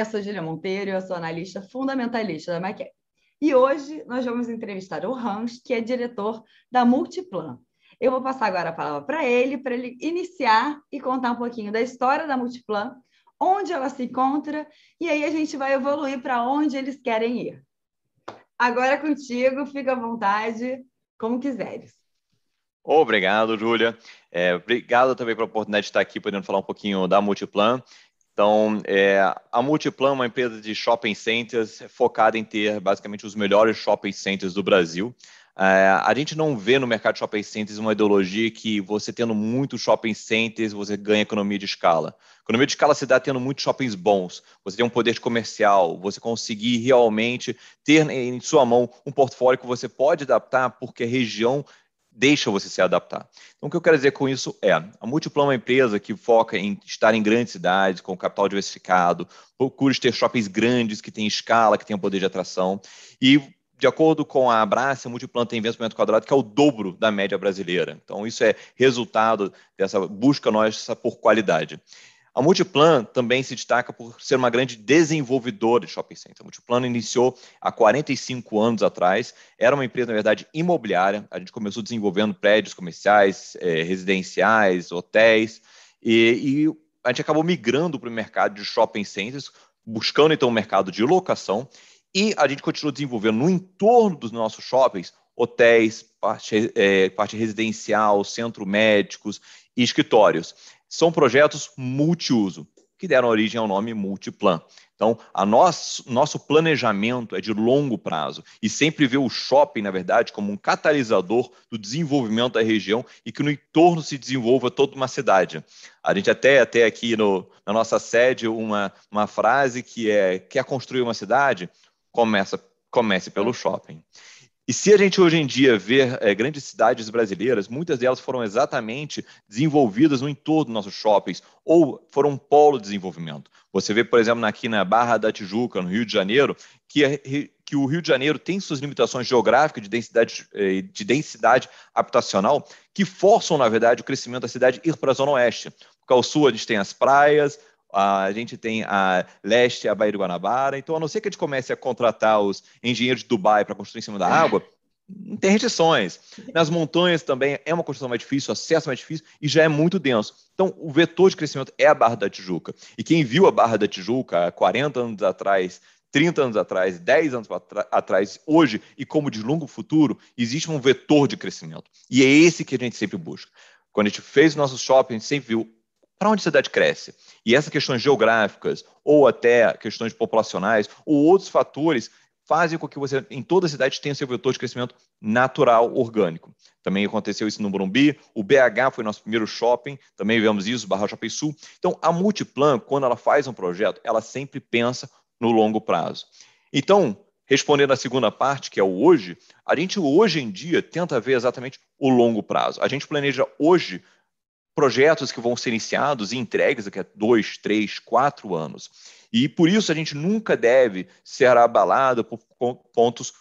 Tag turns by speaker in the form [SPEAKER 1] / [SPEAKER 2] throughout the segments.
[SPEAKER 1] eu sou Julia Monteiro, eu sou analista fundamentalista da Maquet. E hoje nós vamos entrevistar o Hans, que é diretor da Multiplan. Eu vou passar agora a palavra para ele, para ele iniciar e contar um pouquinho da história da Multiplan, onde ela se encontra, e aí a gente vai evoluir para onde eles querem ir. Agora é contigo, fica à vontade, como quiseres.
[SPEAKER 2] Oh, obrigado, Júlia. É, obrigado também pela oportunidade de estar aqui podendo falar um pouquinho da Multiplan. Então, é, a Multiplan é uma empresa de shopping centers é focada em ter basicamente os melhores shopping centers do Brasil. É, a gente não vê no mercado de shopping centers uma ideologia que você tendo muitos shopping centers, você ganha economia de escala. Economia de escala se dá tendo muitos shoppings bons, você tem um poder comercial, você conseguir realmente ter em sua mão um portfólio que você pode adaptar porque a região deixa você se adaptar. Então, o que eu quero dizer com isso é, a Multiplan é uma empresa que foca em estar em grandes cidades, com capital diversificado, procura ter shoppings grandes, que tem escala, que tem poder de atração, e de acordo com a abraça a Multiplan tem investimento quadrado que é o dobro da média brasileira. Então, isso é resultado dessa busca nossa por qualidade. A Multiplan também se destaca por ser uma grande desenvolvedora de shopping center. A Multiplan iniciou há 45 anos atrás, era uma empresa, na verdade, imobiliária. A gente começou desenvolvendo prédios comerciais, eh, residenciais, hotéis, e, e a gente acabou migrando para o mercado de shopping centers, buscando então o um mercado de locação, e a gente continuou desenvolvendo no entorno dos nossos shoppings hotéis, parte, é, parte, residencial, centro médicos e escritórios são projetos multiuso, que deram origem ao nome Multiplan. Então, a nosso, nosso planejamento é de longo prazo e sempre vê o shopping, na verdade, como um catalisador do desenvolvimento da região e que no entorno se desenvolva toda uma cidade. A gente até até aqui no, na nossa sede uma, uma frase que é quer construir uma cidade, começa comece pelo shopping. E se a gente hoje em dia ver é, grandes cidades brasileiras, muitas delas foram exatamente desenvolvidas no entorno dos nossos shoppings ou foram um polo de desenvolvimento. Você vê, por exemplo, aqui na Barra da Tijuca, no Rio de Janeiro, que, que o Rio de Janeiro tem suas limitações geográficas de densidade, eh, de densidade habitacional que forçam, na verdade, o crescimento da cidade ir para a Zona Oeste. Porque ao sul a gente tem as praias, a gente tem a leste, a Baía de Guanabara. Então, a não ser que a gente comece a contratar os engenheiros de Dubai para construir em cima da água, não tem restrições. Nas montanhas também é uma construção mais difícil, o acesso é mais difícil e já é muito denso. Então, o vetor de crescimento é a Barra da Tijuca. E quem viu a Barra da Tijuca há 40 anos atrás, 30 anos atrás, 10 anos atrás, hoje e como de longo futuro, existe um vetor de crescimento. E é esse que a gente sempre busca. Quando a gente fez o nosso shopping, a gente sempre viu para onde a cidade cresce. E essas questões geográficas, ou até questões populacionais, ou outros fatores, fazem com que você, em toda a cidade, tenha seu vetor de crescimento natural, orgânico. Também aconteceu isso no Burumbi, o BH foi nosso primeiro shopping, também vemos isso, Barra Shopping Sul. Então, a Multiplan, quando ela faz um projeto, ela sempre pensa no longo prazo. Então, respondendo à segunda parte, que é o hoje, a gente hoje em dia tenta ver exatamente o longo prazo. A gente planeja hoje projetos que vão ser iniciados e entregues daqui a dois, três, quatro anos. E por isso a gente nunca deve ser abalado por pontos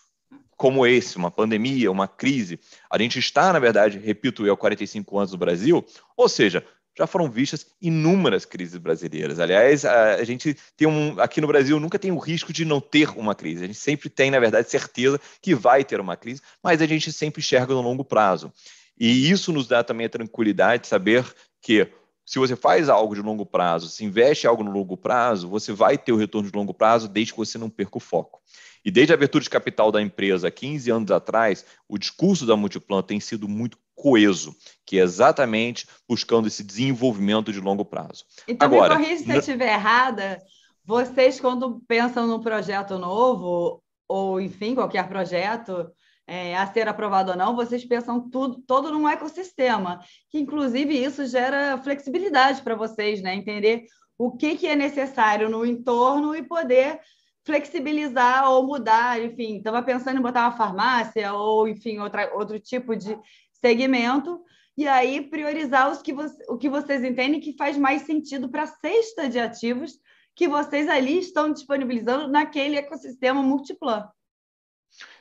[SPEAKER 2] como esse, uma pandemia, uma crise. A gente está, na verdade, repito eu, 45 anos no Brasil, ou seja, já foram vistas inúmeras crises brasileiras. Aliás, a, gente tem um aqui no Brasil nunca tem o risco de não ter uma crise. A gente sempre tem, na verdade, certeza que vai ter uma crise, mas a gente sempre enxerga no longo prazo. E isso nos dá também a tranquilidade de saber que se você faz algo de longo prazo, se investe algo no longo prazo, você vai ter o retorno de longo prazo desde que você não perca o foco. E desde a abertura de capital da empresa, 15 anos atrás, o discurso da Multiplan tem sido muito coeso, que é exatamente buscando esse desenvolvimento de longo prazo.
[SPEAKER 1] Então, Agora, me corrija se eu estiver errada, vocês quando pensam num projeto novo, ou enfim, qualquer projeto, é, a ser aprovado ou não, vocês pensam tudo, todo num ecossistema, que inclusive isso gera flexibilidade para vocês, né? Entender o que, que é necessário no entorno e poder flexibilizar ou mudar, enfim, estava pensando em botar uma farmácia ou, enfim, outra, outro tipo de segmento, e aí priorizar os que você, o que vocês entendem que faz mais sentido para a cesta de ativos que vocês ali estão disponibilizando naquele ecossistema multiplan.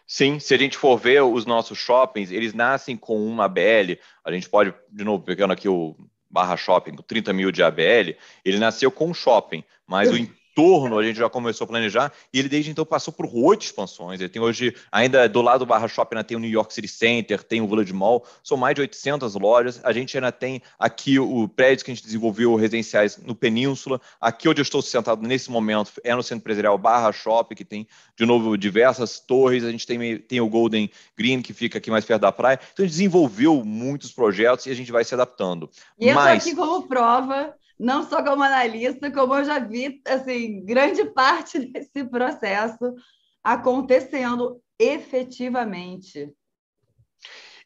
[SPEAKER 2] Sim, se a gente for ver os nossos shoppings, eles nascem com uma ABL. A gente pode, de novo, pegando aqui o barra shopping, 30 mil de ABL, ele nasceu com shopping, mas o, uhum entorno a gente já começou a planejar, e ele desde então passou por oito expansões. Ele tem hoje, ainda do lado do Barra Shopping, ainda tem o New York City Center, tem o Village Mall, são mais de 800 lojas. A gente ainda tem aqui o prédio que a gente desenvolveu residenciais no Península. Aqui onde eu estou sentado nesse momento é no Centro Empresarial Barra Shopping, que tem, de novo, diversas torres. A gente tem, tem o Golden Green, que fica aqui mais perto da praia. Então a gente desenvolveu muitos projetos e a gente vai se adaptando. E eu Mas... aqui
[SPEAKER 1] como prova não só como analista, como eu já vi assim, grande parte desse processo acontecendo efetivamente.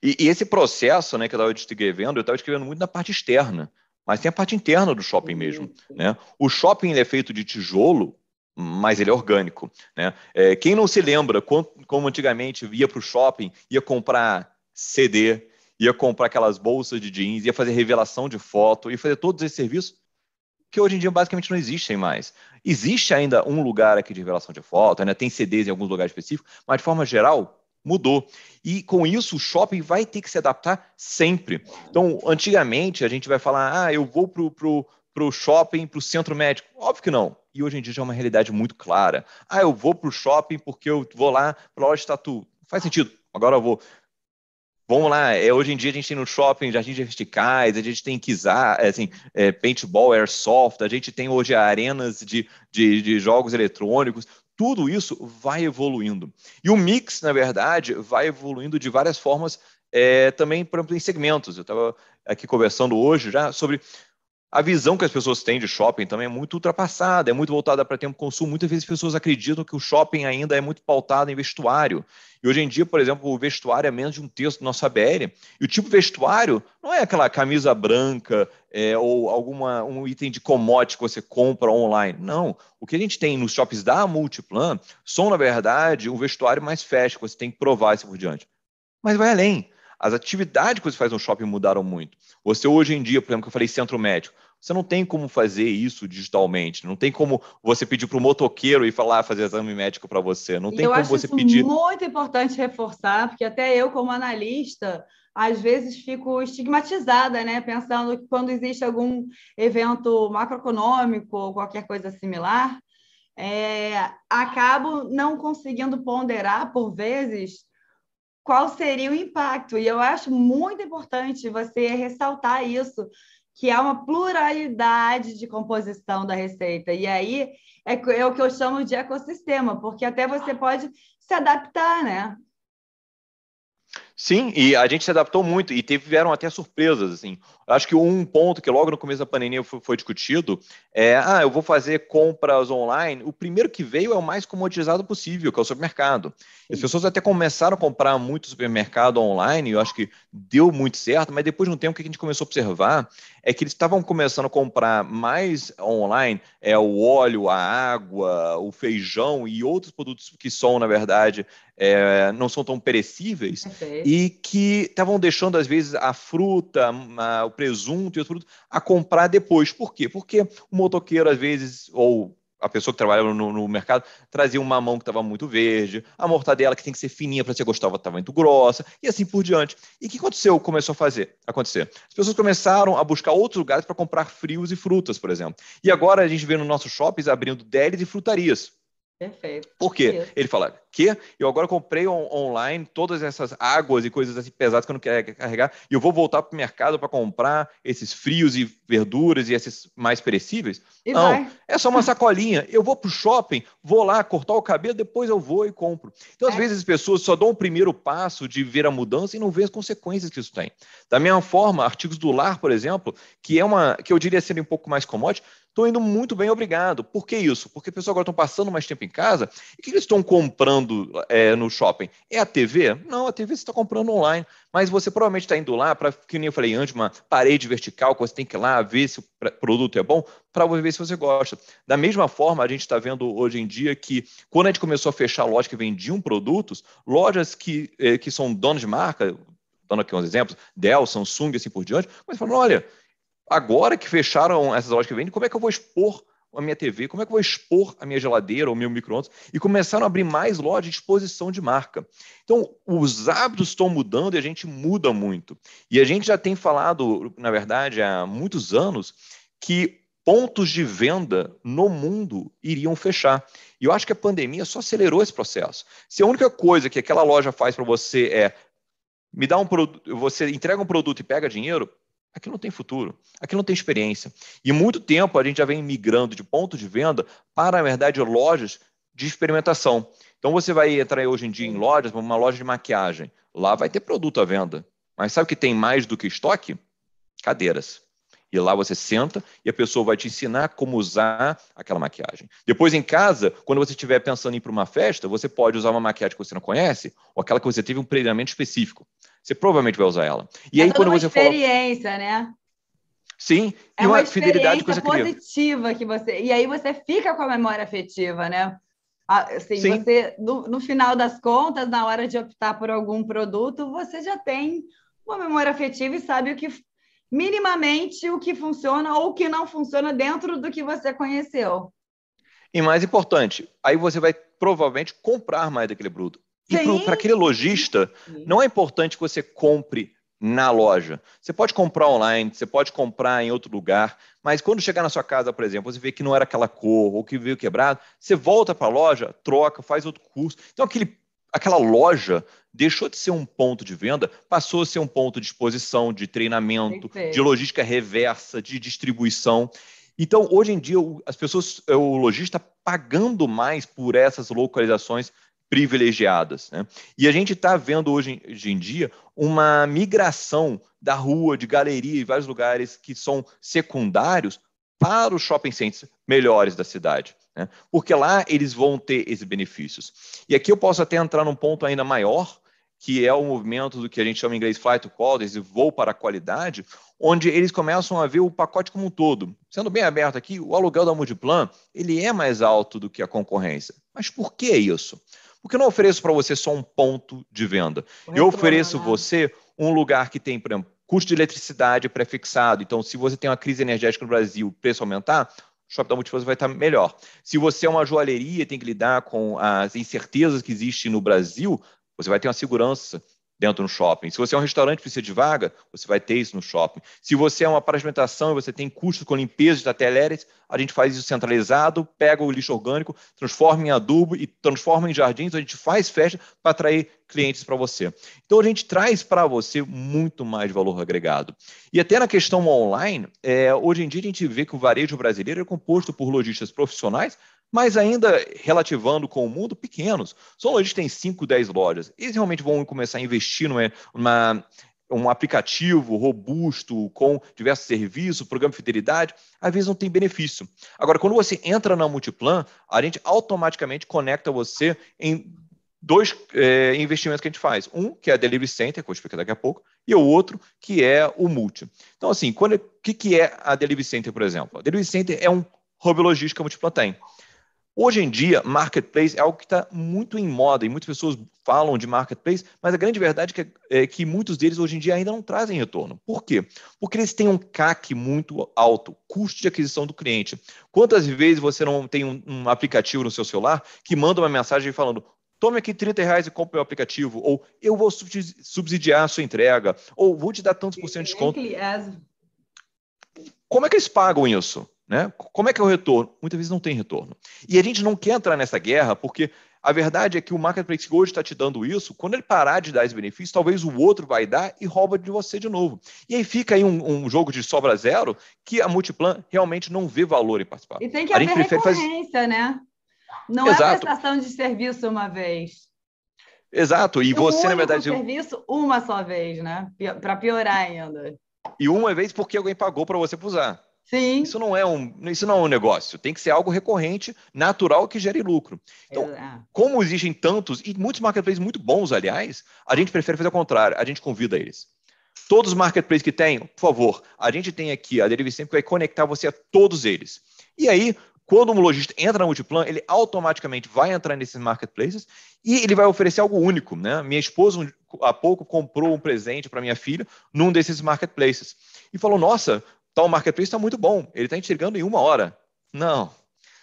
[SPEAKER 2] E, e esse processo né, que eu estava descrevendo, eu estava descrevendo muito na parte externa, mas tem a parte interna do shopping mesmo. Né? O shopping é feito de tijolo, mas ele é orgânico. Né? É, quem não se lembra como antigamente ia para o shopping, ia comprar CD, ia comprar aquelas bolsas de jeans, ia fazer revelação de foto, ia fazer todos esses serviços que hoje em dia basicamente não existem mais. Existe ainda um lugar aqui de revelação de foto, ainda tem CDs em alguns lugares específicos, mas de forma geral, mudou. E com isso, o shopping vai ter que se adaptar sempre. Então, antigamente, a gente vai falar, ah, eu vou pro, pro, pro shopping, pro centro médico. Óbvio que não. E hoje em dia já é uma realidade muito clara. Ah, eu vou pro shopping porque eu vou lá para loja de tatu. Faz sentido. Agora eu vou Vamos lá, é, hoje em dia a gente tem no shopping jardins verticais, a gente tem Kizar, é, assim, é, paintball, airsoft, a gente tem hoje arenas de, de, de jogos eletrônicos, tudo isso vai evoluindo. E o mix, na verdade, vai evoluindo de várias formas é, também, por exemplo, em segmentos. Eu estava aqui conversando hoje já sobre a visão que as pessoas têm de shopping também é muito ultrapassada, é muito voltada para tempo consumo. Muitas vezes as pessoas acreditam que o shopping ainda é muito pautado em vestuário. E hoje em dia, por exemplo, o vestuário é menos de um terço do nosso ABL. E o tipo vestuário não é aquela camisa branca é, ou alguma um item de commodity que você compra online. Não. O que a gente tem nos shoppings da Multiplan são, na verdade, um vestuário mais fashion, que você tem que provar isso por diante. Mas vai além as atividades que você faz no shopping mudaram muito. Você hoje em dia, por exemplo, que eu falei centro médico, você não tem como fazer isso digitalmente. Não tem como você pedir para o motoqueiro e falar fazer exame médico para você. Não tem eu como acho você isso pedir. Muito
[SPEAKER 1] importante reforçar, porque até eu como analista às vezes fico estigmatizada, né? Pensando que quando existe algum evento macroeconômico ou qualquer coisa similar, é, acabo não conseguindo ponderar, por vezes, qual seria o impacto. E eu acho muito importante você ressaltar isso, que há uma pluralidade de composição da receita. E aí é, é o que eu chamo de ecossistema, porque até você pode se adaptar, né?
[SPEAKER 2] Sim, e a gente se adaptou muito e tiveram até surpresas, assim. Acho que um ponto que logo no começo da pandemia foi, foi, discutido é, ah, eu vou fazer compras online. O primeiro que veio é o mais comodizado possível, que é o supermercado. As pessoas até começaram a comprar muito supermercado online, e eu acho que deu muito certo, mas depois de um tempo o que a gente começou a observar é que eles estavam começando a comprar mais online, é o óleo, a água, o feijão e outros produtos que são, na verdade, é, não são tão perecíveis. Okay. É, é e que estavam deixando, às vezes, a fruta, a, o presunto e outros produtos a comprar depois. Por quê? Porque o motoqueiro, às vezes, ou a pessoa que trabalhava no, no mercado trazia um mamão que estava muito verde, a mortadela que tem que ser fininha para você gostar estava muito grossa, e assim por diante. E o que aconteceu? Começou a fazer acontecer. As pessoas começaram a buscar outros lugares para comprar frios e frutas, por exemplo. E agora a gente vê nos nossos shoppings abrindo deles e frutarias. Perfeito. Por quê? Isso. Ele fala que eu agora comprei on online todas essas águas e coisas assim pesadas que eu não quero carregar e eu vou voltar para o mercado para comprar esses frios e verduras e esses mais perecíveis? E não, vai. é só uma sacolinha. Eu vou para o shopping, vou lá cortar o cabelo, depois eu vou e compro. Então, às é. vezes, as pessoas só dão o primeiro passo de ver a mudança e não vê as consequências que isso tem. Da mesma forma, artigos do lar, por exemplo, que é uma que eu diria ser um pouco mais commodity, estão indo muito bem, obrigado. Por que isso? Porque as pessoas agora estão passando mais tempo em casa. E o que eles estão comprando é, no shopping? É a TV? Não, a TV você está comprando online. Mas você provavelmente está indo lá para, que nem eu falei antes, uma parede vertical que você tem que ir lá ver se o produto é bom, para ver se você gosta. Da mesma forma, a gente está vendo hoje em dia que, quando a gente começou a fechar lojas que vendiam produtos, lojas que, eh, que são donas de marca, dando aqui uns exemplos, Dell, Samsung, e assim por diante, mas falando, olha, agora que fecharam essas lojas que vendem, como é que eu vou expor a minha TV? Como é que eu vou expor a minha geladeira ou meu micro-ondas? E começaram a abrir mais lojas de exposição de marca. Então, os hábitos estão mudando e a gente muda muito. E a gente já tem falado, na verdade, há muitos anos, que pontos de venda no mundo iriam fechar. E eu acho que a pandemia só acelerou esse processo. Se a única coisa que aquela loja faz para você é me dá um produto, você entrega um produto e pega dinheiro, Aqui não tem futuro, aqui não tem experiência. E muito tempo a gente já vem migrando de ponto de venda para, na verdade, lojas de experimentação. Então você vai entrar hoje em dia em lojas, uma loja de maquiagem. Lá vai ter produto à venda. Mas sabe o que tem mais do que estoque? Cadeiras. E lá você senta e a pessoa vai te ensinar como usar aquela maquiagem. Depois em casa, quando você estiver pensando em ir para uma festa, você pode usar uma maquiagem que você não conhece ou aquela que você teve um treinamento específico. Você provavelmente vai usar ela. E é aí quando você fala.
[SPEAKER 1] experiência, né?
[SPEAKER 2] Sim, é e uma, uma fidelidade que você positiva
[SPEAKER 1] cria. que você. E aí você fica com a memória afetiva, né? Ah, assim, Sim. você, no, no final das contas, na hora de optar por algum produto, você já tem uma memória afetiva e sabe o que minimamente o que funciona ou o que não funciona dentro do que você conheceu.
[SPEAKER 2] E mais importante, aí você vai provavelmente comprar mais daquele produto, e para aquele lojista, não é importante que você compre na loja. Você pode comprar online, você pode comprar em outro lugar, mas quando chegar na sua casa, por exemplo, você vê que não era aquela cor ou que veio quebrado, você volta para a loja, troca, faz outro curso. Então, aquele, aquela loja deixou de ser um ponto de venda, passou a ser um ponto de exposição, de treinamento, Perfeito. de logística reversa, de distribuição. Então, hoje em dia, as pessoas, é, o lojista pagando mais por essas localizações privilegiadas. Né? E a gente está vendo hoje, hoje em dia uma migração da rua, de galeria e vários lugares que são secundários para os shopping centers melhores da cidade. Né? Porque lá eles vão ter esses benefícios. E aqui eu posso até entrar num ponto ainda maior, que é o movimento do que a gente chama em inglês flight to quality, voo para a qualidade, onde eles começam a ver o pacote como um todo. Sendo bem aberto aqui, o aluguel da Multiplan, ele é mais alto do que a concorrência. Mas por que isso? Porque eu não ofereço para você só um ponto de venda. eu ofereço né? você um lugar que tem, por exemplo, custo de eletricidade prefixado. Então, se você tem uma crise energética no Brasil, o preço aumentar, o shopping da Multiforça vai estar melhor. Se você é uma joalheria e tem que lidar com as incertezas que existem no Brasil, você vai ter uma segurança dentro do shopping. Se você é um restaurante e precisa de vaga, você vai ter isso no shopping. Se você é uma paramentação e você tem custos com limpeza de teléreis, a gente faz isso centralizado, pega o lixo orgânico, transforma em adubo e transforma em jardins, a gente faz festa para atrair clientes para você. Então a gente traz para você muito mais valor agregado. E até na questão online, é, hoje em dia a gente vê que o varejo brasileiro é composto por lojistas profissionais, mas ainda relativando com o mundo, pequenos. Só hoje tem 5, 10 lojas. Eles realmente vão começar a investir numa, numa um aplicativo robusto com diversos serviços, programa de fidelidade, às vezes não tem benefício. Agora, quando você entra na Multiplan, a gente automaticamente conecta você em dois é, investimentos que a gente faz. Um, que é a Delivery Center, que eu explico daqui a pouco, e o outro, que é o Multi. Então, assim, o é, que, que é a Delivery Center, por exemplo? A Delivery Center é um hub logística Multiplan tem. Hoje em dia, marketplace é algo que está muito em moda e muitas pessoas falam de marketplace, mas a grande verdade é que, é que muitos deles hoje em dia ainda não trazem retorno. Por quê? Porque eles têm um CAC muito alto, custo de aquisição do cliente. Quantas vezes você não tem um, um aplicativo no seu celular que manda uma mensagem falando: tome aqui 30 reais e compre o aplicativo, ou eu vou subsidiar a sua entrega, ou vou te dar tantos por cento de desconto. Como é que eles pagam isso? Né? Como é que é o retorno? Muitas vezes não tem retorno. E a gente não quer entrar nessa guerra porque a verdade é que o marketplace que hoje está te dando isso, quando ele parar de dar esse benefício, talvez o outro vai dar e rouba de você de novo. E aí fica aí um, um jogo de sobra zero que a Multiplan realmente não vê valor em
[SPEAKER 1] participar. E tem que a haver recorrência, fazer né? Não é Exato. é prestação de serviço uma vez.
[SPEAKER 2] Exato. E você, na verdade.
[SPEAKER 1] serviço uma só vez, né? Para piorar ainda.
[SPEAKER 2] E uma vez porque alguém pagou para você usar. Sim. Isso não é um, isso não é um negócio. Tem que ser algo recorrente, natural que gere lucro. Então, ah. como existem tantos e muitos marketplaces muito bons, aliás, a gente prefere fazer o contrário. A gente convida eles. Todos os marketplaces que tem, por favor, a gente tem aqui a Delivery Sempre que vai conectar você a todos eles. E aí, quando um lojista entra na Multiplan, ele automaticamente vai entrar nesses marketplaces e ele vai oferecer algo único. Né? Minha esposa, há pouco, comprou um presente para minha filha num desses marketplaces. E falou, nossa, então, o marketplace está muito bom, ele está enxergando em uma hora. Não.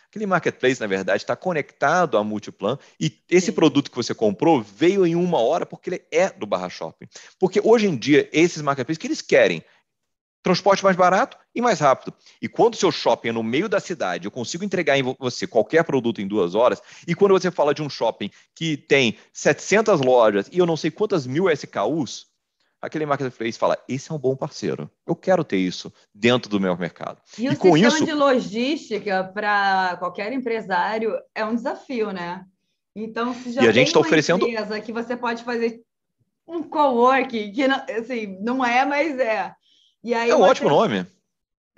[SPEAKER 2] Aquele marketplace, na verdade, está conectado à Multiplan e esse Sim. produto que você comprou veio em uma hora porque ele é do Barra Shopping. Porque hoje em dia, esses marketplaces, que eles querem? Transporte mais barato e mais rápido. E quando o seu shopping é no meio da cidade, eu consigo entregar em você qualquer produto em duas horas, e quando você fala de um shopping que tem 700 lojas e eu não sei quantas mil SKUs, aquele marketplace fala: esse é um bom parceiro, eu quero ter isso dentro do meu mercado.
[SPEAKER 1] E, e o com sistema isso... de logística para qualquer empresário é um desafio, né? Então, se já e a gente está oferecendo empresa que você pode fazer um coworking, que não, assim, não é, mas é. E aí é um você... ótimo nome.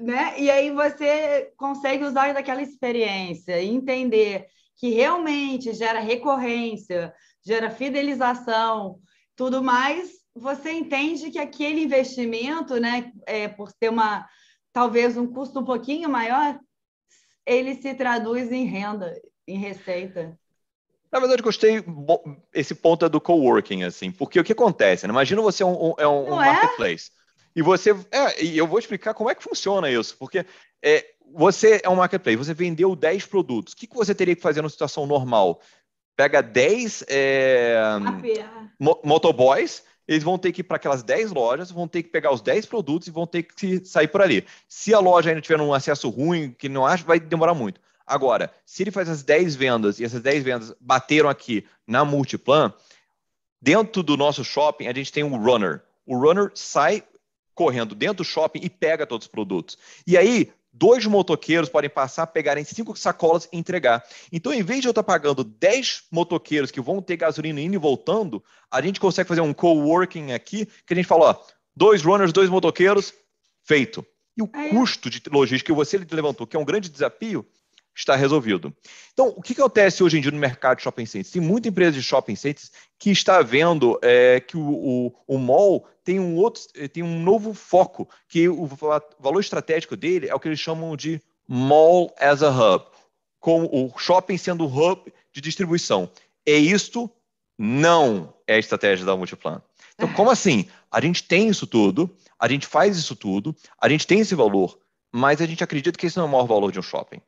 [SPEAKER 1] Né? E aí você consegue usar daquela experiência e entender que realmente gera recorrência, gera fidelização, tudo mais, você entende que aquele investimento, né, é, por ter uma talvez um custo um pouquinho maior, ele se traduz em renda, em receita.
[SPEAKER 2] Na verdade, gostei esse ponto é do coworking, assim, porque o que acontece? Né? Imagina você é um, é um, um é? marketplace. E você. É, e eu vou explicar como é que funciona isso, porque é, você é um marketplace, você vendeu 10 produtos. O que, que você teria que fazer numa situação normal? Pega 10 é, mo motoboys eles vão ter que ir para aquelas 10 lojas, vão ter que pegar os 10 produtos e vão ter que sair por ali. Se a loja ainda tiver um acesso ruim, que não acha, vai demorar muito. Agora, se ele faz as 10 vendas e essas 10 vendas bateram aqui na Multiplan, dentro do nosso shopping a gente tem um runner. O runner sai correndo dentro do shopping e pega todos os produtos. E aí, dois motoqueiros podem passar, pegarem cinco sacolas e entregar. Então, em vez de eu estar tá pagando dez motoqueiros que vão ter gasolina indo e voltando, a gente consegue fazer um coworking aqui, que a gente fala, ó, dois runners, dois motoqueiros, feito. E o é custo de logística que você levantou, que é um grande desafio, está resolvido. Então, o que acontece hoje em dia no mercado de shopping centers? Tem muita empresa de shopping centers que está vendo é, que o, o, o mall tem um outro, eh, tem um novo foco, que o valor estratégico dele é o que eles chamam de mall as a hub, com o shopping sendo o hub de distribuição. E isto não é a estratégia da Multiplan. Então, como assim? A gente tem isso tudo, a gente faz isso tudo, a gente tem esse valor, mas a gente acredita que esse não é o maior valor de um shopping.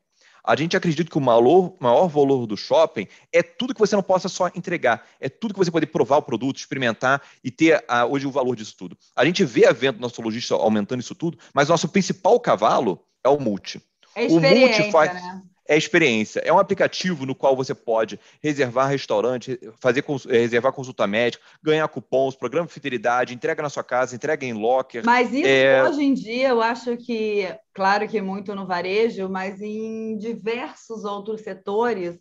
[SPEAKER 2] A gente acredita que o maior, maior valor do shopping é tudo que você não possa só entregar, é tudo que você poder provar o produto, experimentar e ter a, ah, hoje o valor disso tudo. A gente vê a venda do nosso lojista aumentando isso tudo, mas nosso principal cavalo é o multi. É o multi faz, né? é experiência. É um aplicativo no qual você pode reservar restaurante, fazer eh, reservar consulta médica, ganhar cupons, programa de fidelidade, entrega na sua casa, entrega em locker. Mas isso é... hoje
[SPEAKER 1] em dia eu acho que, claro que muito no varejo, mas em diversos outros setores,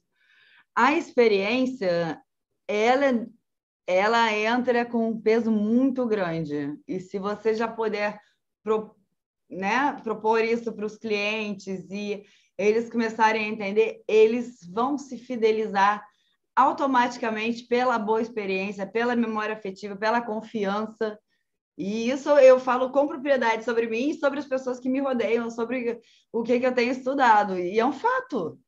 [SPEAKER 1] a experiência ela, ela entra com um peso muito grande. E se você já puder pro, né, propor isso para os clientes e eles começarem a entender, eles vão se fidelizar automaticamente pela boa experiência, pela memória afetiva, pela confiança. E isso eu falo com propriedade sobre mim e sobre as pessoas que me rodeiam, sobre o que, que eu tenho estudado. E é um fato.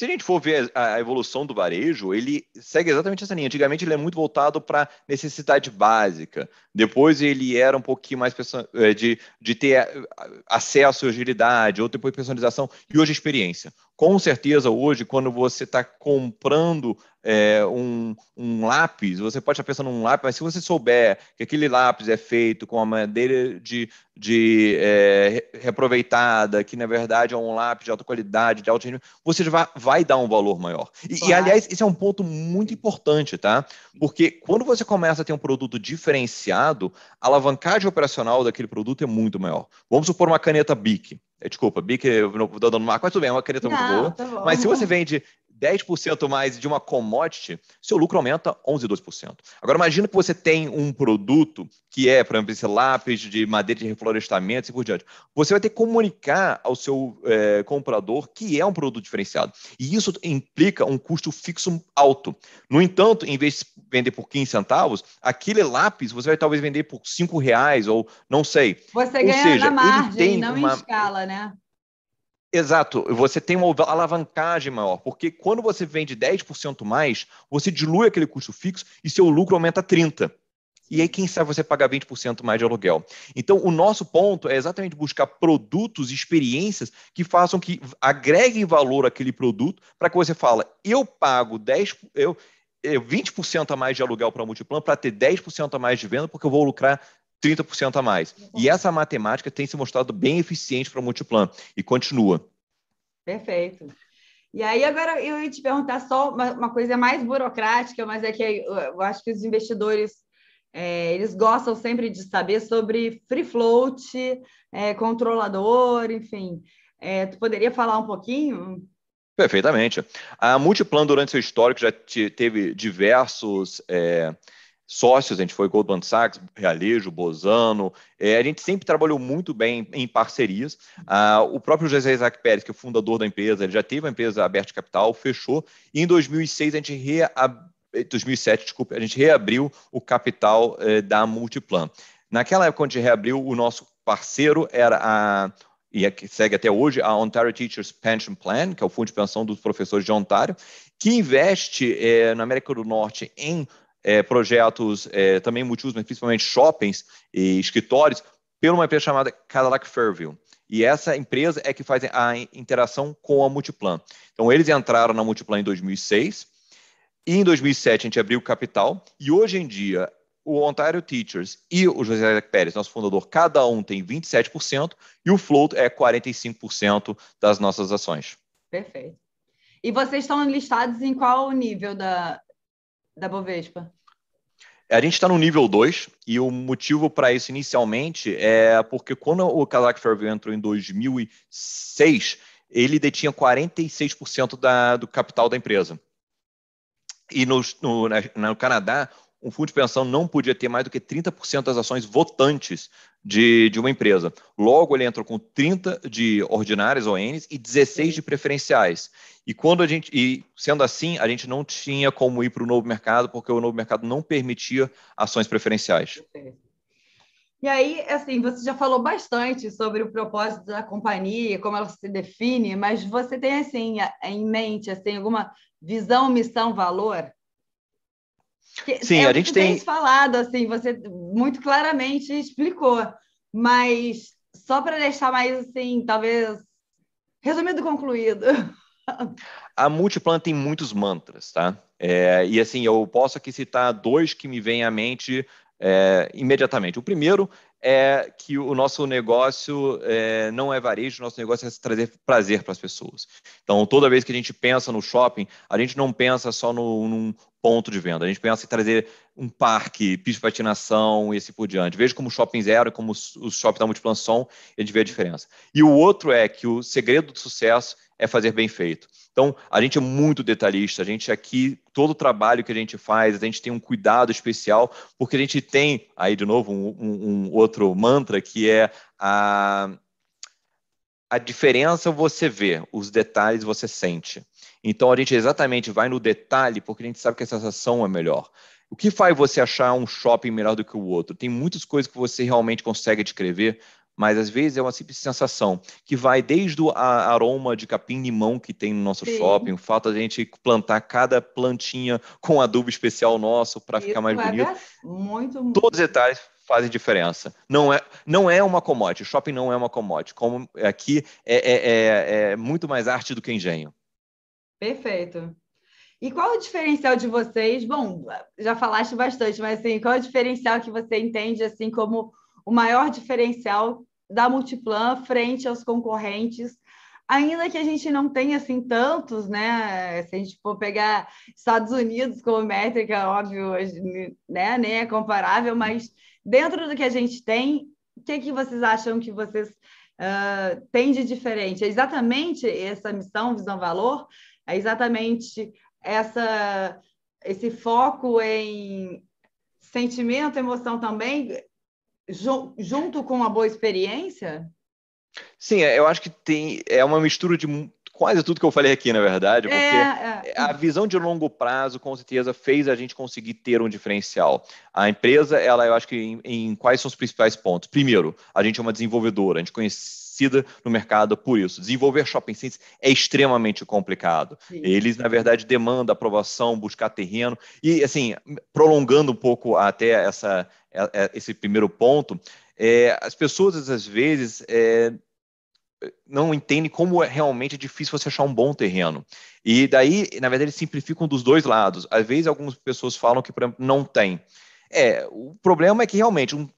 [SPEAKER 2] Se a gente for ver a evolução do varejo, ele segue exatamente essa linha. Antigamente ele é muito voltado para necessidade básica. Depois ele era um pouquinho mais eh, de, de ter eh, acesso e agilidade, ou depois personalização, e hoje experiência. Com certeza, hoje, quando você está comprando é, um, um, lápis, você pode estar pensando num lápis, mas se você souber que aquele lápis é feito com a madeira de, de é, reaproveitada, que na verdade é um lápis de alta qualidade, de alto nível, você vai, vai dar um valor maior. E, claro. e, aliás, esse é um ponto muito importante, tá? Porque quando você começa a ter um produto diferenciado, a alavancagem operacional daquele produto é muito maior. Vamos supor uma caneta BIC. Desculpa, Bic, eu não dando marca, mas tudo bem, é uma caneta não, muito boa. Tá mas se você vende 10% mais de uma commodity, seu lucro aumenta 11%, 12%. Agora, imagina que você tem um produto que é, por exemplo, esse lápis de madeira de reflorestamento e assim por diante. Você vai ter que comunicar ao seu é, comprador que é um produto diferenciado. E isso implica um custo fixo alto. No entanto, em vez de vender por 15 centavos, aquele lápis você vai talvez vender por 5 reais ou não sei.
[SPEAKER 1] Você ou ganha seja, na margem, não uma... em escala, né?
[SPEAKER 2] Exato, você tem uma alavancagem maior, porque quando você vende 10% mais, você dilui aquele custo fixo e seu lucro aumenta 30%. E aí, quem sabe você pagar 20% mais de aluguel. Então, o nosso ponto é exatamente buscar produtos, experiências que façam que agreguem valor àquele produto para que você fala, eu pago 10%, eu, 20% a mais de aluguel para multiplan para ter 10% a mais de venda, porque eu vou lucrar 30% a mais. Uhum. E essa matemática tem se mostrado bem eficiente para o multiplan e continua.
[SPEAKER 1] Perfeito. E aí, agora eu ia te perguntar só uma, uma coisa mais burocrática, mas é que eu acho que os investidores é, eles gostam sempre de saber sobre free float, é, controlador, enfim. É, tu poderia falar um pouquinho?
[SPEAKER 2] Perfeitamente. A Multiplan, durante seu histórico, já teve diversos é, sócios, a gente foi Goldman Sachs, Realejo, Bozano, é, a gente sempre trabalhou muito bem em parcerias. Ah, o próprio José Isaac Pérez, que é o fundador da empresa, ele já teve a empresa aberta capital, fechou, e em 2006 a gente reabriu eh, 2007, desculpa, a gente reabriu o capital eh, da Multiplan. Naquela época, quando a gente reabriu, o nosso parceiro era a e é que segue até hoje, a Ontario Teachers Pension Plan, que é o fundo de pensão dos professores de Ontário, que investe eh, na América do Norte em é, projetos é, também multiusos, mas principalmente shoppings e escritórios, pela uma empresa chamada Cadillac Fairview. E essa empresa é que faz a interação com a Multiplan. Então, eles entraram na Multiplan em 2006, e em 2007 a gente abriu o capital, e hoje em dia o Ontario Teachers e o José Pérez, nosso fundador, cada um tem 27%, e o float é 45% das nossas ações.
[SPEAKER 1] Perfeito. E vocês estão listados em qual nível da, da Bovespa?
[SPEAKER 2] A gente está no nível 2 e o motivo para isso inicialmente é porque quando o Kazakh Fairview entrou em 2006, ele detinha 46% da, do capital da empresa. E no, no, no Canadá, um fundo de pensão não podia ter mais do que 30% das ações votantes de, de uma empresa. Logo, ele entrou com 30 de ordinárias ONs e 16 de preferenciais. E quando a gente, e sendo assim, a gente não tinha como ir para o novo mercado, porque o novo mercado não permitia ações preferenciais.
[SPEAKER 1] E aí, assim, você já falou bastante sobre o propósito da companhia, como ela se define, mas você tem assim em mente assim alguma visão, missão, valor? Sim, é a gente tem. falado, assim, você muito claramente explicou, mas só para deixar mais, assim, talvez resumido concluído.
[SPEAKER 2] A Multiplan tem muitos mantras, tá? É, e assim, eu posso aqui citar dois que me vêm à mente é, imediatamente. O primeiro é que o nosso negócio é, não é varejo, o nosso negócio é trazer prazer para as pessoas. Então, toda vez que a gente pensa no shopping, a gente não pensa só no, num ponto de venda, a gente pensa em trazer um parque, pista de patinação e assim por diante. Veja como o Shopping Zero, como os shoppings da Multiplan Som, a gente vê a diferença. E o outro é que o segredo do sucesso é fazer bem feito. Então, a gente é muito detalhista, a gente é aqui, todo o trabalho que a gente faz, a gente tem um cuidado especial, porque a gente tem, aí de novo, um, um, um outro mantra que é a, a diferença você vê, os detalhes você sente. Então, a gente exatamente vai no detalhe, porque a gente sabe que a sensação é melhor. O que faz você achar um shopping melhor do que o outro? Tem muitas coisas que você realmente consegue descrever, mas às vezes é uma simples sensação que vai desde o aroma de capim-limão que tem no nosso Sim. shopping, o fato de a gente plantar cada plantinha com adubo especial nosso para ficar mais é bonito.
[SPEAKER 1] Muito,
[SPEAKER 2] muito. Todos os detalhes fazem diferença. Não é, não é uma commodity, shopping não é uma commodity. Como aqui é, é, é, é muito mais arte do que engenho.
[SPEAKER 1] Perfeito. E qual o diferencial de vocês? Bom, já falaste bastante, mas assim, qual o diferencial que você entende assim como o maior diferencial da Multiplan frente aos concorrentes, ainda que a gente não tenha assim tantos, né? Se a gente for pegar Estados Unidos como métrica, óbvio, hoje, né, nem é comparável, mas dentro do que a gente tem, o que, é que vocês acham que vocês uh, têm de diferente? É exatamente essa missão, visão, valor, é exatamente essa esse foco em sentimento, emoção também, junto com uma boa experiência?
[SPEAKER 2] Sim, é, eu acho que tem é uma mistura de quase tudo que eu falei aqui, na verdade, é, porque é, é. a visão de longo prazo com certeza fez a gente conseguir ter um diferencial. A empresa, ela, eu acho que em, em quais são os principais pontos? Primeiro, a gente é uma desenvolvedora, a gente é conhece no mercado por isso. Desenvolver shopping centers é extremamente complicado. Sim. Eles, na verdade, demandam aprovação, buscar terreno e, assim, prolongando um pouco até essa é, é, esse primeiro ponto, é, as pessoas às vezes é, não entendem como é realmente difícil você achar um bom terreno. E daí, na verdade, simplificam dos dois lados. Às vezes, algumas pessoas falam que, por exemplo, não tem. É, o problema é que realmente um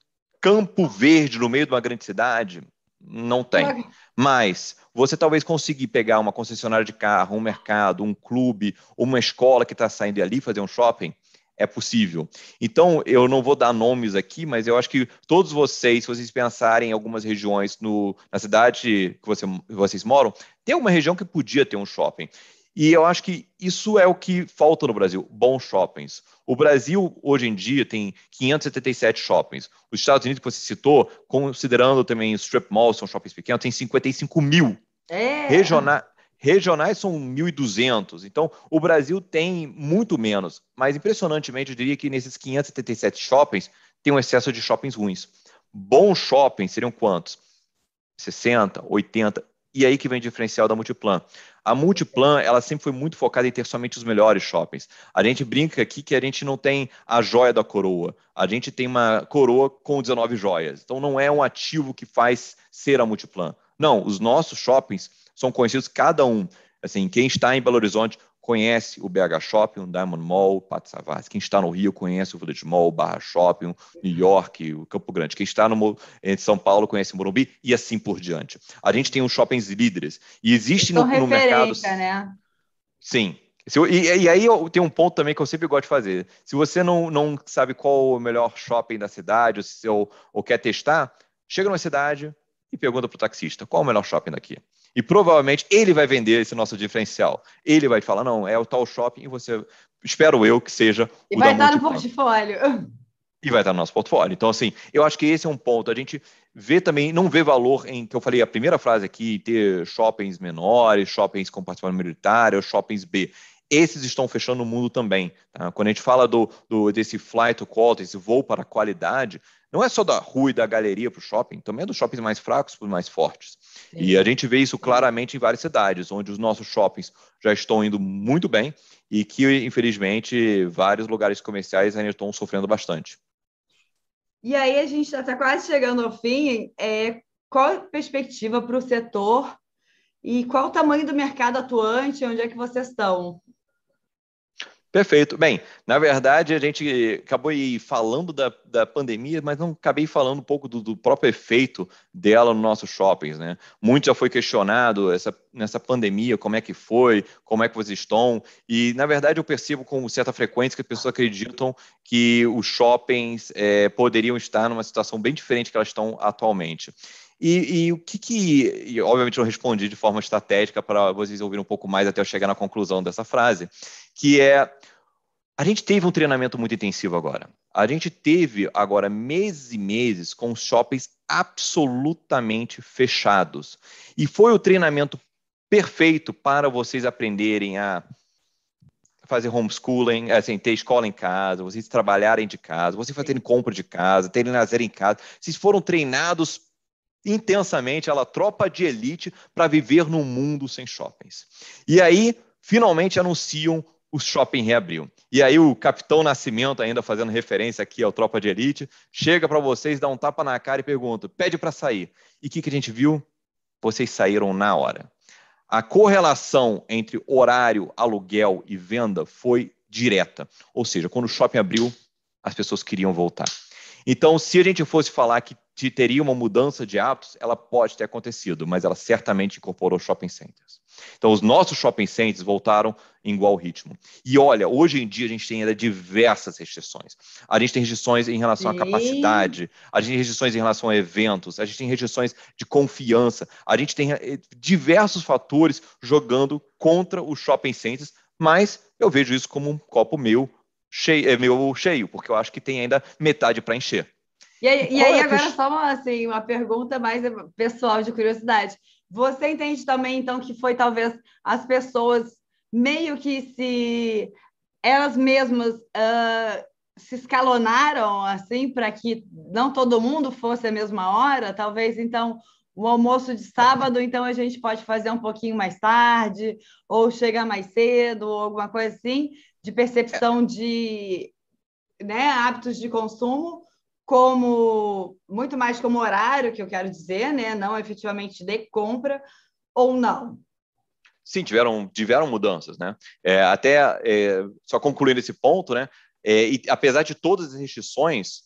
[SPEAKER 2] campo verde no meio de uma grande cidade não tem. Mas você talvez conseguir pegar uma concessionária de carro, um mercado, um clube, uma escola que está saindo ali, fazer um shopping, é possível. Então, eu não vou dar nomes aqui, mas eu acho que todos vocês, se vocês pensarem em algumas regiões no, na cidade que você, vocês moram, tem uma região que podia ter um shopping. E eu acho que isso é o que falta no Brasil, bons shoppings. O Brasil, hoje em dia, tem 577 shoppings. Os Estados Unidos, que você citou, considerando também strip malls, são shoppings pequenos, tem 55 mil. É. Regionais são 1.200, então o Brasil tem muito menos, mas impressionantemente eu diria que nesses 577 shoppings tem um excesso de shoppings ruins. Bons shoppings seriam quantos? 60, 80, e aí que vem o diferencial da Multiplan. A Multiplan, ela sempre foi muito focada em ter somente os melhores shoppings. A gente brinca aqui que a gente não tem a joia da coroa. A gente tem uma coroa com 19 joias. Então não é um ativo que faz ser a Multiplan. Não, os nossos shoppings são conhecidos cada um. Assim, quem está em Belo Horizonte conhece o BH Shopping, o Diamond Mall, o Pato Savassi. Quem está no Rio conhece o Village Mall, o Barra Shopping, New York, o Campo Grande. Quem está no, em São Paulo conhece o Morumbi e assim por diante. A gente tem os shoppings líderes e existe no, no mercado... Né? Sim, e, e, aí tem um ponto também que eu sempre gosto de fazer. Se você não, não sabe qual o melhor shopping da cidade ou, ou, ou quer testar, chega numa cidade e pergunta para o taxista qual o melhor shopping daqui. E provavelmente ele vai vender esse nosso diferencial. Ele vai falar: não, é o tal shopping e você. Espero eu que seja.
[SPEAKER 1] E o vai estar no portfólio.
[SPEAKER 2] E vai estar no nosso portfólio. Então, assim, eu acho que esse é um ponto. A gente vê também, não vê valor em que eu falei a primeira frase aqui, ter shoppings menores, shoppings com participação militar, shoppings B esses estão fechando o mundo também. Tá? Quando a gente fala do, do, desse flight to quality, esse voo para qualidade, não é só da rua e da galeria para o shopping, também é dos shoppings mais fracos para os mais fortes. Sim. É. E a gente vê isso claramente em várias cidades, onde os nossos shoppings já estão indo muito bem e que, infelizmente, vários lugares comerciais ainda estão sofrendo bastante.
[SPEAKER 1] E aí a gente está quase chegando ao fim. É, qual a perspectiva para o setor e qual o tamanho do mercado atuante? Onde é que vocês estão?
[SPEAKER 2] Perfeito. Bem, na verdade, a gente acabou falando da, da pandemia, mas não acabei falando um pouco do, do próprio efeito dela no nossos shoppings. Né? Muito já foi questionado essa, nessa pandemia, como é que foi, como é que vocês estão. E, na verdade, eu percebo com certa frequência que as pessoas acreditam que os shoppings é, poderiam estar numa situação bem diferente que elas estão atualmente. E, e, o que que, e obviamente eu respondi de forma estratégica para vocês ouvirem um pouco mais até eu chegar na conclusão dessa frase, que é a gente teve um treinamento muito intensivo agora. A gente teve agora meses e meses com os shoppings absolutamente fechados. E foi o treinamento perfeito para vocês aprenderem a fazer homeschooling, assim, ter escola em casa, vocês trabalharem de casa, vocês fazerem compra de casa, terem lazer em casa. Vocês foram treinados intensamente, ela tropa de elite, para viver num mundo sem shoppings. E aí, finalmente anunciam o shopping reabriu. E aí o Capitão Nascimento, ainda fazendo referência aqui ao Tropa de Elite, chega para vocês, dá um tapa na cara e pergunta, pede para sair. E o que, que a gente viu? Vocês saíram na hora. A correlação entre horário, aluguel e venda foi direta. Ou seja, quando o shopping abriu, as pessoas queriam voltar. Então, se a gente fosse falar que teria uma mudança de hábitos, ela pode ter acontecido, mas ela certamente incorporou shopping centers. Então, os nossos shopping centers voltaram em igual ritmo. E olha, hoje em dia a gente tem ainda diversas restrições. A gente tem restrições em relação Sim. à capacidade, a gente tem restrições em relação a eventos, a gente tem restrições de confiança, a gente tem eh, diversos fatores jogando contra os shopping centers, mas eu vejo isso como um copo meu cheio, eh, meu cheio porque eu acho que tem ainda metade para encher.
[SPEAKER 1] E aí, e aí é agora que... só uma, assim, uma pergunta mais pessoal de curiosidade. Você entende também, então, que foi talvez as pessoas meio que se elas mesmas uh, se escalonaram assim para que não todo mundo fosse a mesma hora, talvez então o almoço de sábado, então a gente pode fazer um pouquinho mais tarde, ou chegar mais cedo, ou alguma coisa assim, de percepção de né, hábitos de consumo, como muito mais como horário que eu quero dizer, né? Não efetivamente de compra ou não.
[SPEAKER 2] Sim, tiveram, tiveram mudanças, né? É, até é, só concluindo esse ponto, né? É, e, apesar de todas as restrições,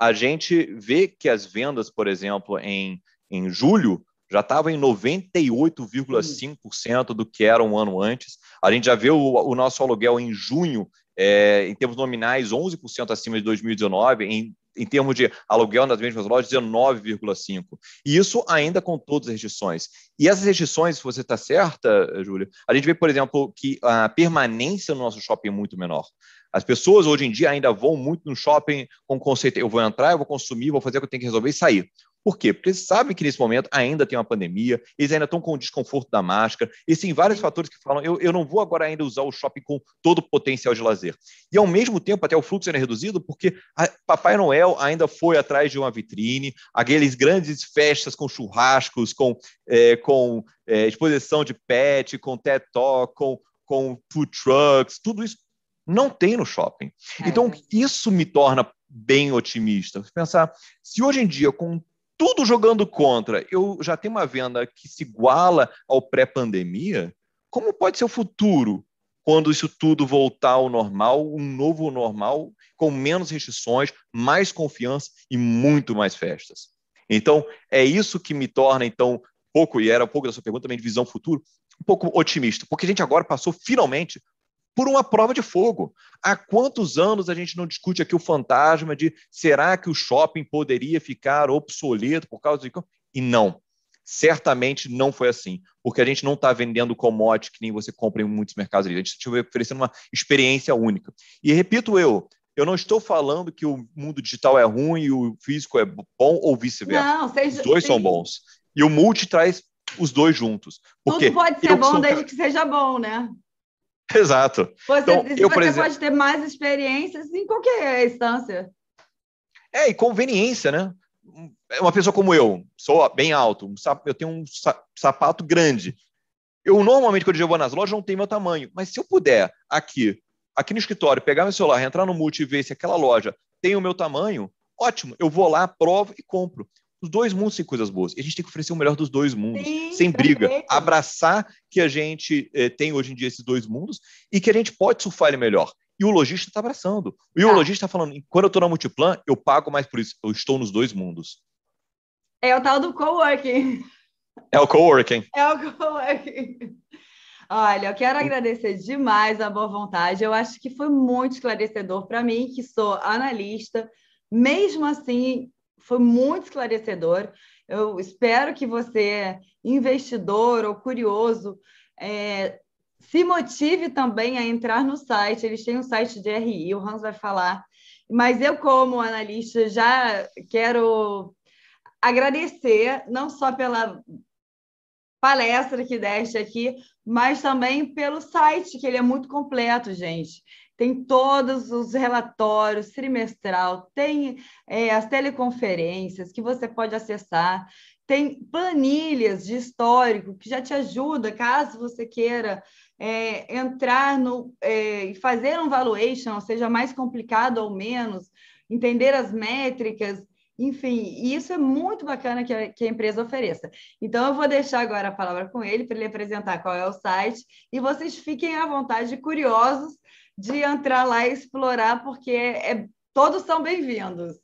[SPEAKER 2] a gente vê que as vendas, por exemplo, em, em julho já estava em 98,5% do que era um ano antes. A gente já vê o, o nosso aluguel em junho, é, em termos nominais, 11% acima de 2019, em em termos de aluguel nas mesmas lojas, 19,5%. E isso ainda com todas as restrições. E essas restrições, se você está certa, Júlia, a gente vê, por exemplo, que a permanência no nosso shopping é muito menor. As pessoas hoje em dia ainda vão muito no shopping com o conceito: eu vou entrar, eu vou consumir, vou fazer o que eu tenho que resolver e sair. Por quê? Porque eles sabem que nesse momento ainda tem uma pandemia, eles ainda estão com o desconforto da máscara, e assim, sim vários fatores que falam, eu, eu não vou agora ainda usar o shopping com todo o potencial de lazer. E ao mesmo tempo, até o fluxo ainda é reduzido, porque Papai Noel ainda foi atrás de uma vitrine, aqueles grandes festas com churrascos, com, é, com é, exposição de pet, com TED Talk, com, com food trucks, tudo isso não tem no shopping. É. Então, isso me torna bem otimista. Pensar, se hoje em dia, com tudo jogando contra, eu já tenho uma venda que se iguala ao pré-pandemia, como pode ser o futuro quando isso tudo voltar ao normal, um novo normal, com menos restrições, mais confiança e muito mais festas? Então, é isso que me torna, então, pouco, e era um pouco da sua pergunta também de visão futuro, um pouco otimista, porque a gente agora passou finalmente por uma prova de fogo. Há quantos anos a gente não discute aqui o fantasma de será que o shopping poderia ficar obsoleto por causa de. E não. Certamente não foi assim, porque a gente não está vendendo commodity que nem você compra em muitos mercados. A gente está oferecendo uma experiência única. E repito eu, eu não estou falando que o mundo digital é ruim e o físico é bom ou vice-versa. Os dois são bons. E o multi traz os dois juntos. Tudo pode ser bom sou... desde que
[SPEAKER 1] seja bom, né?
[SPEAKER 2] Exato. Você, então, eu, você exemplo... pode
[SPEAKER 1] ter mais experiências em qualquer instância.
[SPEAKER 2] É, e conveniência, né? É uma pessoa como eu, sou bem alto, eu tenho um sapato grande. Eu normalmente, quando eu vou nas lojas, não tenho meu tamanho. Mas se eu puder aqui, aqui no escritório, pegar meu celular, entrar no multi e ver se aquela loja tem o meu tamanho, ótimo, eu vou lá, provo e compro. Os dois mundos têm coisas boas. E a gente tem que oferecer o melhor dos dois mundos, Sim, sem briga. Perfeito. Abraçar que a gente eh, tem hoje em dia esses dois mundos e que a gente pode surfar ele melhor. E o lojista está abraçando. E o tá. lojista está falando: quando eu estou na Multiplan, eu pago mais por isso. Eu estou nos dois mundos.
[SPEAKER 1] É o tal do coworking.
[SPEAKER 2] É o coworking.
[SPEAKER 1] É o coworking. Olha, eu quero agradecer demais a boa vontade. Eu acho que foi muito esclarecedor para mim, que sou analista. Mesmo assim, foi muito esclarecedor. Eu espero que você, investidor ou curioso, é, se motive também a entrar no site. Eles têm um site de RI, o Hans vai falar. Mas eu, como analista, já quero agradecer não só pela palestra que deste aqui, mas também pelo site, que ele é muito completo, gente tem todos os relatórios trimestral, tem é, as teleconferências que você pode acessar, tem planilhas de histórico que já te ajuda caso você queira é, entrar no é, e é, fazer um valuation, seja mais complicado ou menos, entender as métricas, enfim, e isso é muito bacana que a, que a, empresa ofereça. Então, eu vou deixar agora a palavra com ele para ele apresentar qual é o site e vocês fiquem à vontade, curiosos, de entrar lá e explorar, porque é, é todos são bem-vindos.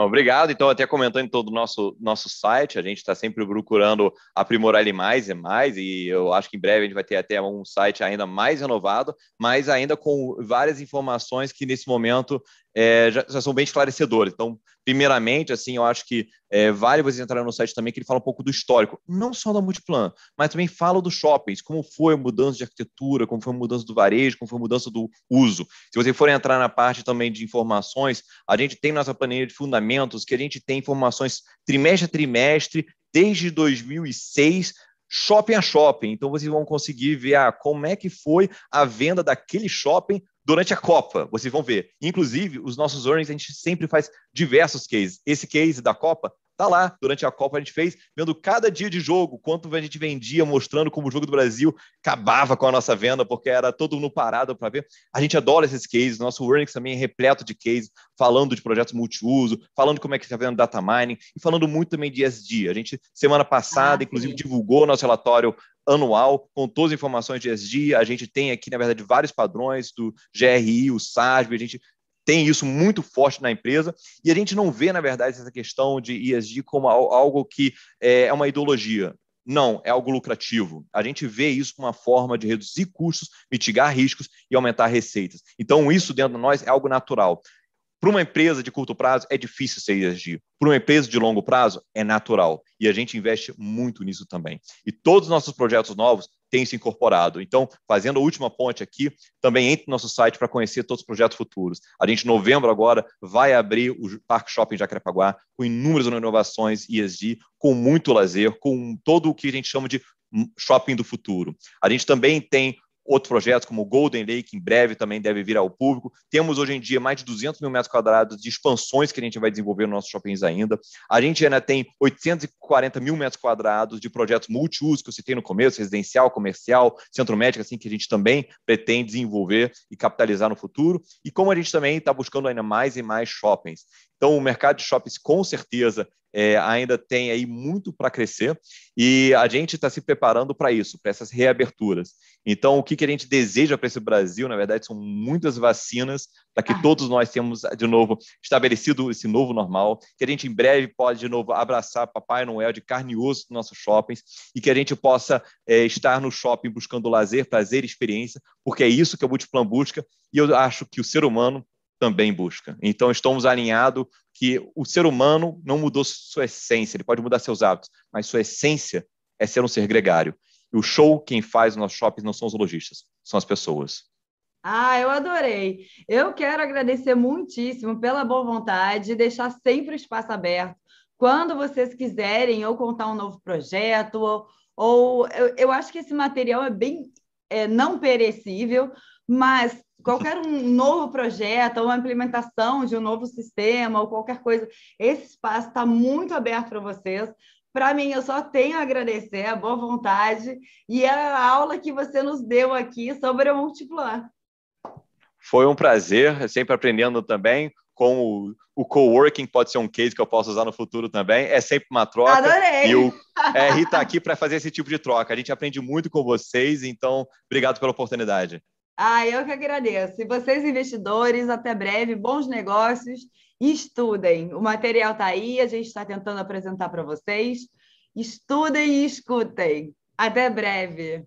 [SPEAKER 2] Obrigado. Então, até comentando em todo o nosso, nosso site, a gente está sempre procurando aprimorar ele mais e mais, e eu acho que em breve a gente vai ter até um site ainda mais renovado, mas ainda com várias informações que nesse momento é, já, já, são bem esclarecedores. Então, primeiramente, assim, eu acho que é, vale vocês entrarem no site também, que ele fala um pouco do histórico, não só da Multiplan, mas também fala dos shoppings, como foi a mudança de arquitetura, como foi a mudança do varejo, como foi a mudança do uso. Se vocês forem entrar na parte também de informações, a gente tem nossa planilha de fundamentos, que a gente tem informações trimestre a trimestre, desde 2006, shopping a shopping. Então vocês vão conseguir ver ah, como é que foi a venda daquele shopping durante a Copa, vocês vão ver. Inclusive, os nossos earnings, a gente sempre faz diversos cases. Esse case da Copa tá lá. Durante a Copa a gente fez, vendo cada dia de jogo, quanto a gente vendia, mostrando como o jogo do Brasil acabava com a nossa venda, porque era todo mundo parado para ver. A gente adora esses cases, nosso earnings também é repleto de cases, falando de projetos multiuso, falando como é que está vendo data mining e falando muito também de SD A gente, semana passada, ah, inclusive, divulgou nosso relatório anual, com todas as informações de ESG. A gente tem aqui, na verdade, vários padrões do GRI, o SASB, a gente tem isso muito forte na empresa e a gente não vê, na verdade, essa questão de ESG como algo que é, é uma ideologia. Não, é algo lucrativo. A gente vê isso como uma forma de reduzir custos, mitigar riscos e aumentar receitas. Então, isso dentro de nós é algo natural. Para uma empresa de curto prazo, é difícil ser ESG. Para uma empresa de longo prazo, é natural. E a gente investe muito nisso também. E todos os nossos projetos novos têm se incorporado. Então, fazendo a última ponte aqui, também entre no nosso site para conhecer todos os projetos futuros. A gente, em novembro agora, vai abrir o Parque Shopping Jacarepaguá com inúmeras inovações ESG, com muito lazer, com todo o que a gente chama de hum, shopping do futuro. A gente também tem Outro projeto como o Golden Lake, em breve, também deve vir ao público. Temos hoje em dia mais de 200 mil metros quadrados de expansões que a gente vai desenvolver nos nossos shoppings ainda. A gente ainda tem 840 mil metros quadrados de projetos multiuso que eu citei no começo, residencial, comercial, centro médico, assim, que a gente também pretende desenvolver e capitalizar no futuro. E como a gente também está buscando ainda mais e mais shoppings. Então, o mercado de shoppings, com certeza, é, ainda tem aí muito para crescer e a gente está se preparando para isso, para essas reaberturas. Então, o que, que a gente deseja para esse Brasil, na verdade, são muitas vacinas para que ah. todos nós temos de novo estabelecido esse novo normal, que a gente em breve pode de novo abraçar Papai Noel de carne e osso nos nossos shoppings e que a gente possa é, estar no shopping buscando lazer, prazer, experiência, porque é isso que é o Multiplan busca e eu acho que o ser humano também busca. Então, estamos alinhados que o ser humano não mudou sua essência, ele pode mudar seus hábitos, mas sua essência é ser um ser gregário. E o show, quem faz nos shoppings não são os lojistas, são as pessoas.
[SPEAKER 1] Ah, eu adorei. Eu quero agradecer muitíssimo pela boa vontade, deixar sempre o espaço aberto. Quando vocês quiserem, ou contar um novo projeto, ou, ou eu, eu acho que esse material é bem é, não perecível, mas qualquer um novo projeto, ou uma implementação de um novo sistema, ou qualquer coisa, esse espaço está muito aberto para vocês. Para mim, eu só tenho a agradecer a boa vontade e a aula que você nos deu aqui sobre o Multiplan.
[SPEAKER 2] Foi um prazer, é sempre aprendendo também com o, o coworking pode ser um case que eu posso usar no futuro também. É sempre uma troca. Adorei! E o é, Rita aqui para fazer esse tipo de troca. A gente aprende muito com vocês, então obrigado pela oportunidade.
[SPEAKER 1] Ah, eu que agradeço. E vocês, investidores, até breve, bons negócios e estudem. O material está aí, a gente está tentando apresentar para vocês. Estudem e escutem. Até breve.